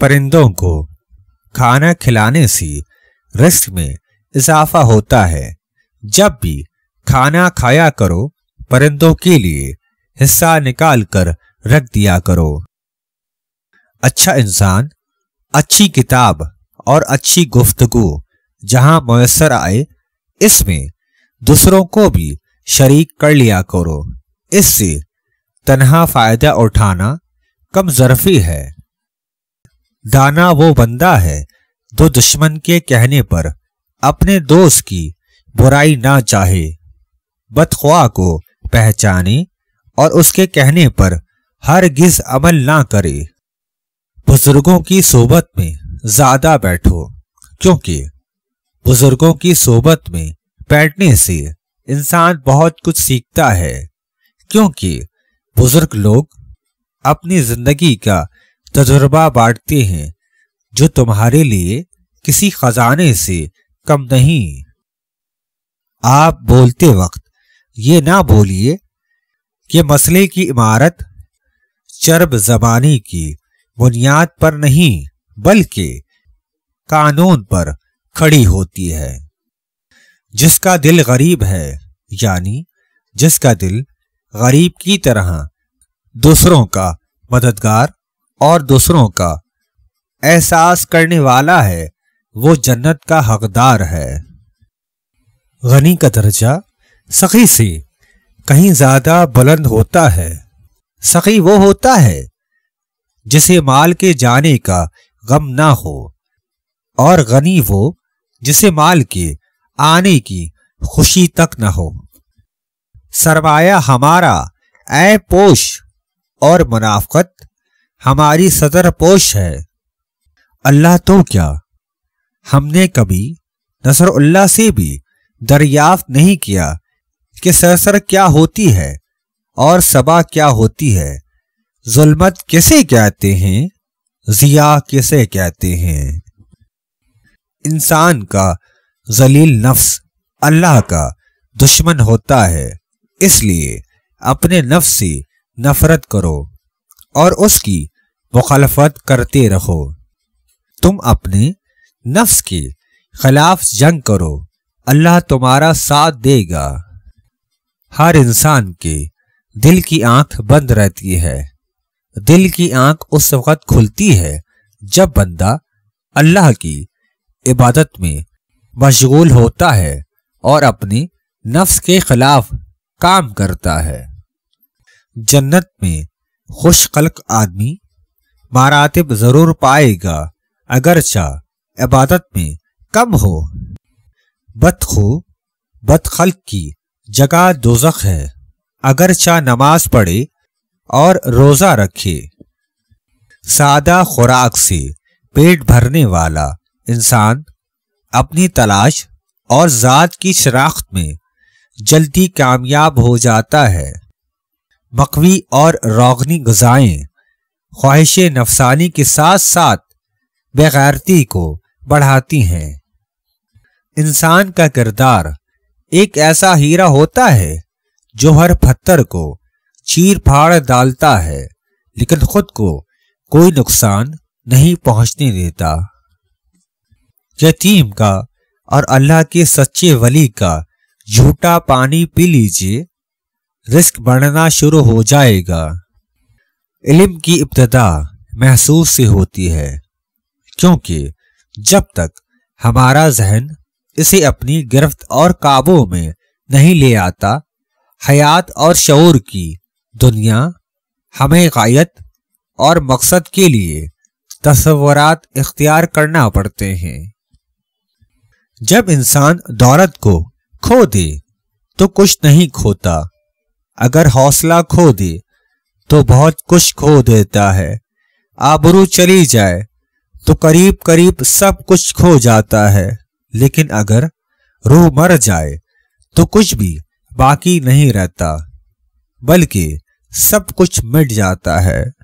परिंदों को खाना खिलाने से रिस्क में इजाफा होता है जब भी खाना खाया करो परिंदों के लिए हिस्सा निकाल कर रख दिया करो अच्छा इंसान अच्छी किताब और अच्छी गुफ्तगु जहां मैसर आए इसमें दूसरों को भी शरीक कर लिया करो इससे तनहा फायदा उठाना कम जरफी है दाना वो बंदा है जो दुश्मन के कहने पर अपने दोस्त की बुराई ना चाहे बदख्वा को पहचाने और उसके कहने पर हर गिज अमल ना करे बुजुर्गों की सोबत में ज्यादा बैठो क्योंकि बुजुर्गों की सोबत में बैठने से इंसान बहुत कुछ सीखता है क्योंकि बुजुर्ग लोग अपनी जिंदगी का तजुर्बा बांटते हैं जो तुम्हारे लिए किसी खजाने से कम नहीं आप बोलते वक्त ये ना बोलिए कि मसले की इमारत चर्ब जबानी की बुनियाद पर नहीं बल्कि कानून पर खड़ी होती है जिसका दिल गरीब है यानी जिसका दिल गरीब की तरह दूसरों का मददगार और दूसरों का एहसास करने वाला है वो जन्नत का हकदार है गनी का दर्जा सखी से कहीं ज्यादा बुलंद होता है सखी वो होता है जिसे माल के जाने का गम ना हो और गनी वो जिसे माल के आने की खुशी तक ना हो सरमाया हमारा ऐ पोश और मुनाफत हमारी सदर पोश है अल्लाह तो क्या हमने कभी नसरुल्ला से भी दरियाफ्त नहीं किया कि सरसर क्या होती है और सबा क्या होती है जुल्मत किसे कहते हैं जिया किसे कहते हैं इंसान का जलील नफ्स अल्लाह का दुश्मन होता है इसलिए अपने नफ्स से नफरत करो और उसकी मुखालफत करते रहो तुम अपने नफ्स के खिलाफ जंग करो अल्लाह तुम्हारा साथ देगा हर इंसान के दिल की आंख बंद रहती है दिल की आंख उस वक्त खुलती है जब बंदा अल्लाह की इबादत में मशगूल होता है और अपने नफ्स के खिलाफ काम करता है जन्नत में खुश खलक आदमी मारातिब जरूर पाएगा अगरचा इबादत में कम हो बदखो बदखल की जगह दोजख है अगरचा नमाज पढ़े और रोजा रखे सादा खुराक से पेट भरने वाला इंसान अपनी तलाश और जात की शनाख्त में जल्दी कामयाब हो जाता है मकवी और रोगनी गजाएं ख्वाहिश नफसानी के साथ साथ बेगैरती को बढ़ाती हैं इंसान का किरदार एक ऐसा हीरा होता है जो हर पत्थर को चीर फाड़ डालता है लेकिन खुद को कोई नुकसान नहीं पहुंचने देता यतीम का और अल्लाह के सच्चे वली का झूठा पानी पी लीजिए रिस्क बढ़ना शुरू हो जाएगा इलम की इब्तदा महसूस से होती है क्योंकि जब तक हमारा जहन इसे अपनी गिरफ्त और काबू में नहीं ले आता हयात और शौर की दुनिया हमें गायत और मकसद के लिए तस्वरत इख्तियार करना पड़ते हैं जब इंसान दौलत को खो दे तो कुछ नहीं खोता अगर हौसला खो दे तो बहुत कुछ खो देता है आबरू चली जाए तो करीब करीब सब कुछ खो जाता है लेकिन अगर रूह मर जाए तो कुछ भी बाकी नहीं रहता बल्कि सब कुछ मिट जाता है